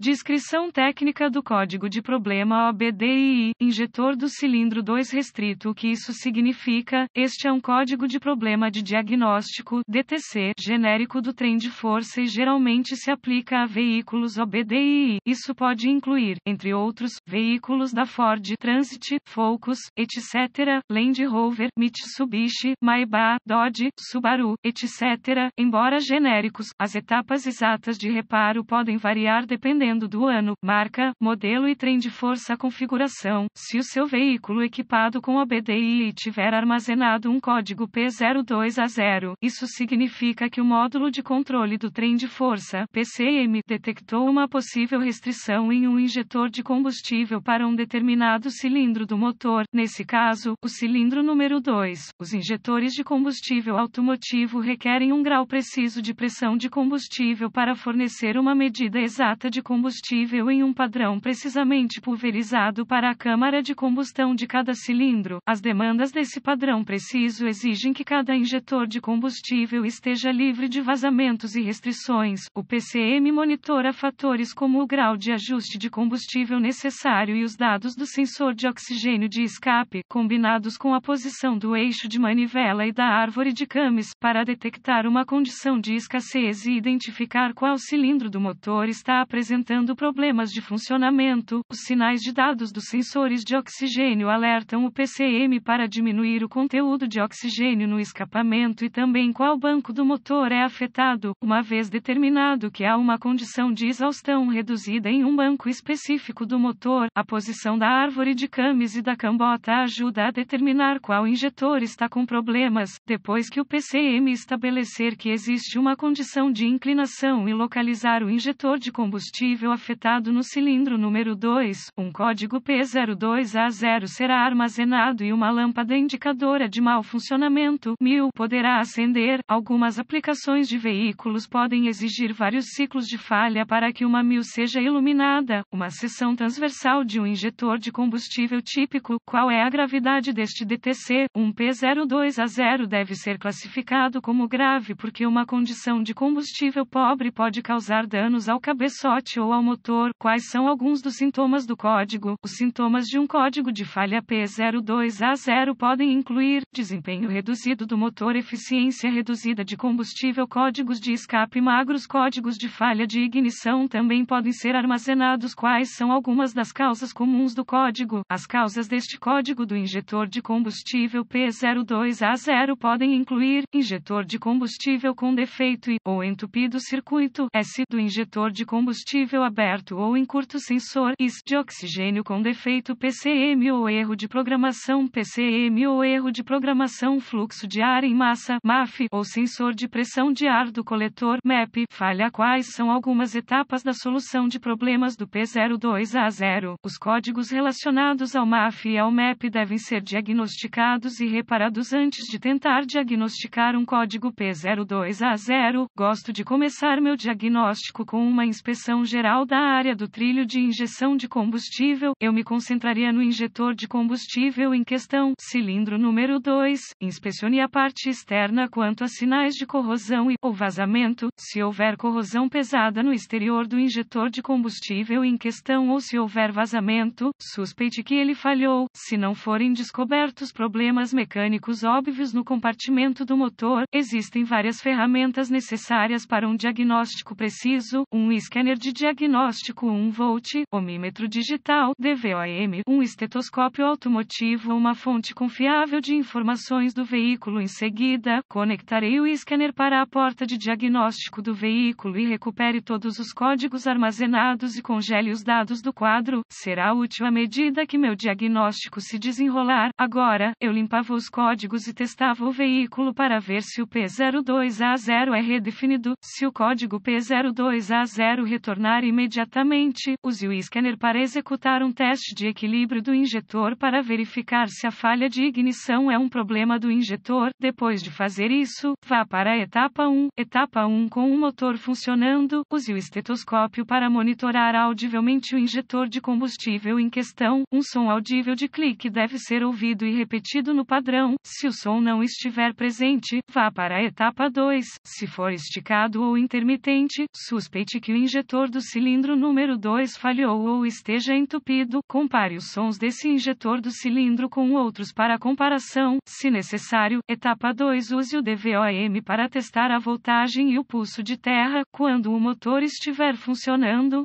Descrição técnica do código de problema OBDII, injetor do cilindro 2 restrito. O que isso significa? Este é um código de problema de diagnóstico DTC, genérico do trem de força e geralmente se aplica a veículos OBDII. Isso pode incluir, entre outros, veículos da Ford Transit, Focus, etc., Land Rover, Mitsubishi, Maybach, Dodge, Subaru, etc. Embora genéricos, as etapas exatas de reparo podem variar dependendo dependendo do ano, marca, modelo e trem de força configuração, se o seu veículo equipado com OBDI tiver armazenado um código P02A0, isso significa que o módulo de controle do trem de força PCM detectou uma possível restrição em um injetor de combustível para um determinado cilindro do motor, nesse caso, o cilindro número 2. Os injetores de combustível automotivo requerem um grau preciso de pressão de combustível para fornecer uma medida exata de combustível combustível em um padrão precisamente pulverizado para a câmara de combustão de cada cilindro. As demandas desse padrão preciso exigem que cada injetor de combustível esteja livre de vazamentos e restrições. O PCM monitora fatores como o grau de ajuste de combustível necessário e os dados do sensor de oxigênio de escape, combinados com a posição do eixo de manivela e da árvore de cames, para detectar uma condição de escassez e identificar qual cilindro do motor está apresentando apresentando problemas de funcionamento, os sinais de dados dos sensores de oxigênio alertam o PCM para diminuir o conteúdo de oxigênio no escapamento e também qual banco do motor é afetado, uma vez determinado que há uma condição de exaustão reduzida em um banco específico do motor, a posição da árvore de camis e da cambota ajuda a determinar qual injetor está com problemas, depois que o PCM estabelecer que existe uma condição de inclinação e localizar o injetor de combustível combustível afetado no cilindro número 2, um código P02A0 será armazenado e uma lâmpada indicadora de mau funcionamento 1000 poderá acender. Algumas aplicações de veículos podem exigir vários ciclos de falha para que uma 1000 seja iluminada. Uma seção transversal de um injetor de combustível típico, qual é a gravidade deste DTC? Um P02A0 deve ser classificado como grave porque uma condição de combustível pobre pode causar danos ao cabeçote ou ou ao motor. Quais são alguns dos sintomas do código? Os sintomas de um código de falha P02A0 podem incluir desempenho reduzido do motor, eficiência reduzida de combustível, códigos de escape magros, códigos de falha de ignição também podem ser armazenados. Quais são algumas das causas comuns do código? As causas deste código do injetor de combustível P02A0 podem incluir injetor de combustível com defeito e ou entupido circuito S do injetor de combustível nível aberto ou em curto sensor IS de oxigênio com defeito PCM ou erro de programação PCM ou erro de programação fluxo de ar em massa MAF ou sensor de pressão de ar do coletor MEP falha quais são algumas etapas da solução de problemas do P02 a 0. Os códigos relacionados ao MAF e ao MEP devem ser diagnosticados e reparados antes de tentar diagnosticar um código P02 a 0. Gosto de começar meu diagnóstico com uma inspeção geral geral da área do trilho de injeção de combustível, eu me concentraria no injetor de combustível em questão, cilindro número 2, inspecione a parte externa quanto a sinais de corrosão e ou vazamento, se houver corrosão pesada no exterior do injetor de combustível em questão ou se houver vazamento, suspeite que ele falhou, se não forem descobertos problemas mecânicos óbvios no compartimento do motor, existem várias ferramentas necessárias para um diagnóstico preciso, um scanner de diagnóstico diagnóstico 1 volt, omímetro digital, DVOM, um estetoscópio automotivo, uma fonte confiável de informações do veículo. Em seguida, conectarei o scanner para a porta de diagnóstico do veículo e recupere todos os códigos armazenados e congele os dados do quadro. Será útil à medida que meu diagnóstico se desenrolar. Agora, eu limpava os códigos e testava o veículo para ver se o P02A0 é redefinido, se o código P02A0 retornar imediatamente, use o scanner para executar um teste de equilíbrio do injetor para verificar se a falha de ignição é um problema do injetor. Depois de fazer isso, vá para a etapa 1. Etapa 1 com o motor funcionando, use o estetoscópio para monitorar audivelmente o injetor de combustível em questão. Um som audível de clique deve ser ouvido e repetido no padrão. Se o som não estiver presente, vá para a etapa 2. Se for esticado ou intermitente, suspeite que o injetor do cilindro número 2 falhou ou esteja entupido, compare os sons desse injetor do cilindro com outros para comparação, se necessário. Etapa 2 Use o DVOM para testar a voltagem e o pulso de terra, quando o motor estiver funcionando.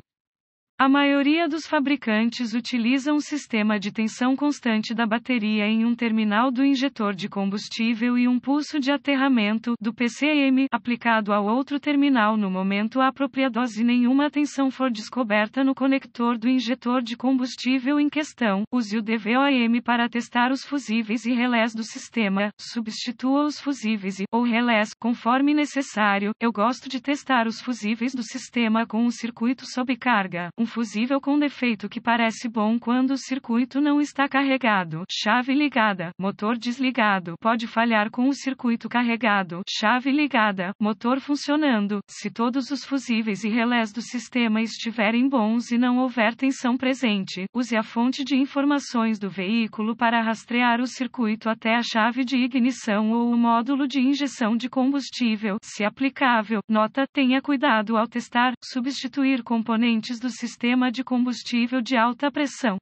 A maioria dos fabricantes utiliza um sistema de tensão constante da bateria em um terminal do injetor de combustível e um pulso de aterramento do PCM aplicado ao outro terminal no momento apropriado se nenhuma tensão for descoberta no conector do injetor de combustível em questão. Use o DVOM para testar os fusíveis e relés do sistema. Substitua os fusíveis e ou relés conforme necessário. Eu gosto de testar os fusíveis do sistema com um circuito sob carga fusível com defeito que parece bom quando o circuito não está carregado, chave ligada, motor desligado, pode falhar com o circuito carregado, chave ligada, motor funcionando, se todos os fusíveis e relés do sistema estiverem bons e não houver tensão presente, use a fonte de informações do veículo para rastrear o circuito até a chave de ignição ou o módulo de injeção de combustível, se aplicável. Nota: tenha cuidado ao testar, substituir componentes do sistema sistema de combustível de alta pressão.